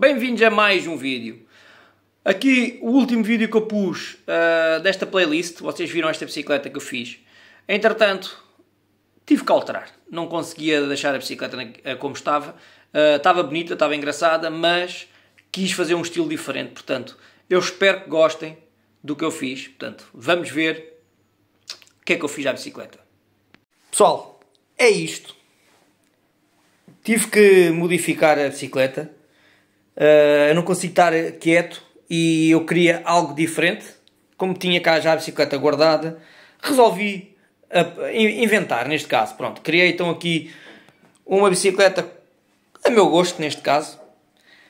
Bem-vindos a mais um vídeo. Aqui o último vídeo que eu pus uh, desta playlist, vocês viram esta bicicleta que eu fiz. Entretanto, tive que alterar. Não conseguia deixar a bicicleta ah, como estava. Uh, estava bonita, estava engraçada, mas quis fazer um estilo diferente. Portanto, eu espero que gostem do que eu fiz. Portanto, vamos ver o que é que eu fiz à bicicleta. Pessoal, é isto. Tive que modificar a bicicleta eh, eu não consigo estar quieto e eu queria algo diferente. Como tinha cá já a bicicleta guardada, resolvi eh, inventar neste caso. Pronto, criei então aqui uma bicicleta a meu gosto neste caso.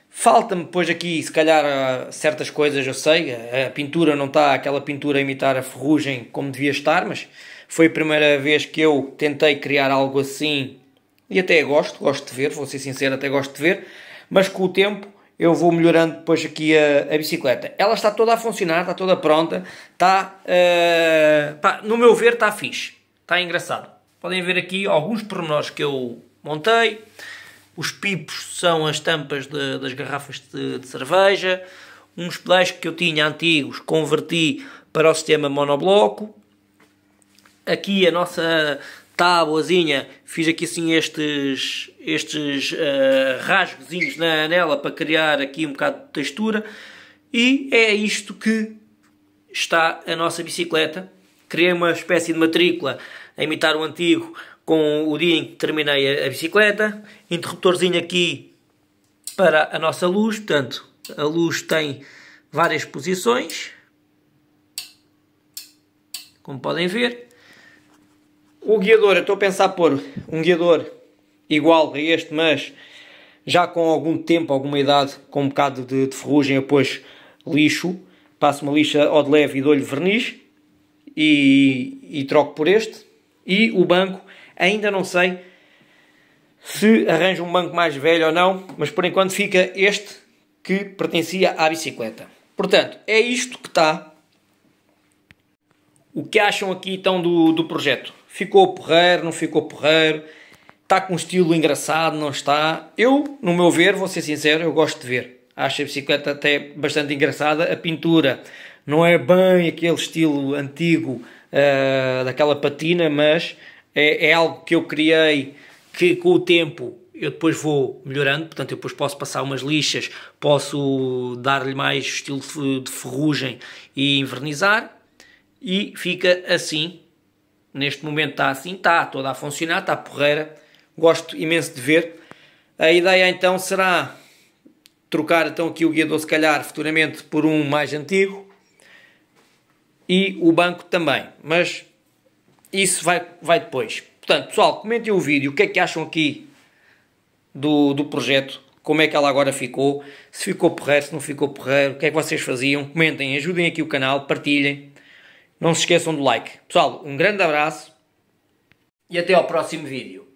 Falta-me depois aqui, se calhar, eh, certas coisas, eu sei, a pintura não está aquela pintura a imitar a ferrugem como devia estar, mas foi a primeira vez que eu tentei criar algo assim e até gosto, gosto de ver, vou ser sincero, até gosto de ver, mas com o tempo eu vou melhorando depois aqui a, a, bicicleta. Ela está toda a funcionar, está toda pronta, está, uh, pá, no meu ver, está fixe, está engraçado. Podem ver aqui alguns pormenores que eu montei, os pipos são as tampas de, das garrafas de, de cerveja, uns pedais que eu tinha antigos converti para o sistema monobloco, aqui a nossa tábuazinha, fiz aqui assim estes, estes uh, rasgozinhos na anela para criar aqui um bocado de textura. E é isto que está a nossa bicicleta. Criei uma espécie de matrícula a imitar o antigo com o dia em que terminei a, a bicicleta. Interruptorzinho aqui para a nossa luz. Portanto, a luz tem várias posições. Como podem ver. O guiador, eu estou a pensar pôr um guiador igual a este, mas já com algum tempo, alguma idade, com um bocado de, de ferrugem, eu depois lixo, passo uma lixa ao de leve e dou-lhe verniz e, e troco por este. E o banco, ainda não sei se arranjo um banco mais velho ou não, mas por enquanto fica este que pertencia à bicicleta. Portanto, é isto que está. O que acham aqui então do, do projeto? Ficou porreiro, não ficou porreiro? está com um estilo engraçado, não está. Eu, no meu ver, vou ser sincero, eu gosto de ver. Acho a bicicleta até bastante engraçada. A pintura não é bem aquele estilo antigo uh, daquela patina, mas é, é, algo que eu criei que com o tempo eu depois vou melhorando, portanto eu depois posso passar umas lixas, posso dar-lhe mais estilo de ferrugem e envernizar e fica assim. Neste momento está assim, está toda a funcionar, está porreira gosto imenso de ver. A ideia então será trocar então aqui o guia 12 se calhar futuramente por um mais antigo e o banco também, mas isso vai, vai depois. Portanto, pessoal, comentem o vídeo, o que é que acham aqui do, do projeto, como é que ela agora ficou, se ficou porreiro, se não ficou porreiro, o que é que vocês faziam, comentem, ajudem aqui o canal, partilhem, não se esqueçam do like. Pessoal, um grande abraço e até ao próximo vídeo.